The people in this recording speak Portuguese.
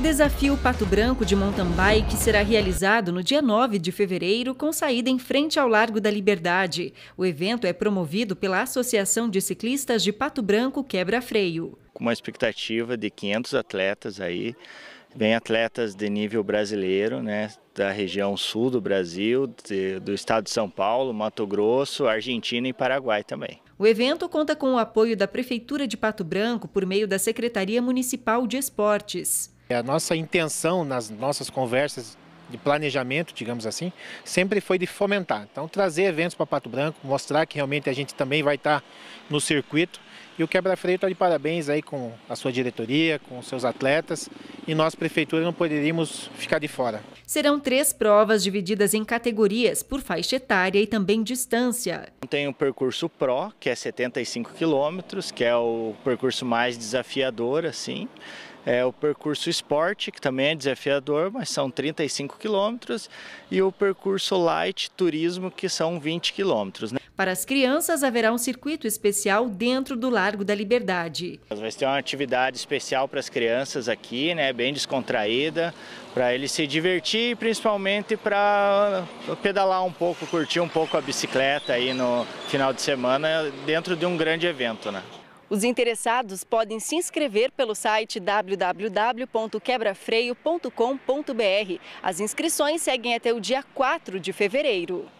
desafio Pato Branco de mountain bike será realizado no dia 9 de fevereiro, com saída em frente ao Largo da Liberdade. O evento é promovido pela Associação de Ciclistas de Pato Branco Quebra Freio. Com uma expectativa de 500 atletas aí, vem atletas de nível brasileiro, né, da região sul do Brasil, de, do estado de São Paulo, Mato Grosso, Argentina e Paraguai também. O evento conta com o apoio da Prefeitura de Pato Branco por meio da Secretaria Municipal de Esportes. É, a nossa intenção nas nossas conversas de planejamento, digamos assim, sempre foi de fomentar. Então, trazer eventos para Pato Branco, mostrar que realmente a gente também vai estar no circuito. E o Quebra-Freio está de parabéns aí com a sua diretoria, com seus atletas. E nós, prefeitura, não poderíamos ficar de fora. Serão três provas divididas em categorias por faixa etária e também distância. Tem o percurso PRO, que é 75 quilômetros, que é o percurso mais desafiador, assim é, o percurso esporte, que também é desafiador, mas são 35 quilômetros, e o percurso light turismo, que são 20 quilômetros. Né? Para as crianças, haverá um circuito especial dentro do Largo da Liberdade. Vai ter uma atividade especial para as crianças aqui, né, bem descontraída, para eles se divertir e principalmente para pedalar um pouco, curtir um pouco a bicicleta aí no final de semana, dentro de um grande evento. Né? Os interessados podem se inscrever pelo site www.quebrafreio.com.br. As inscrições seguem até o dia 4 de fevereiro.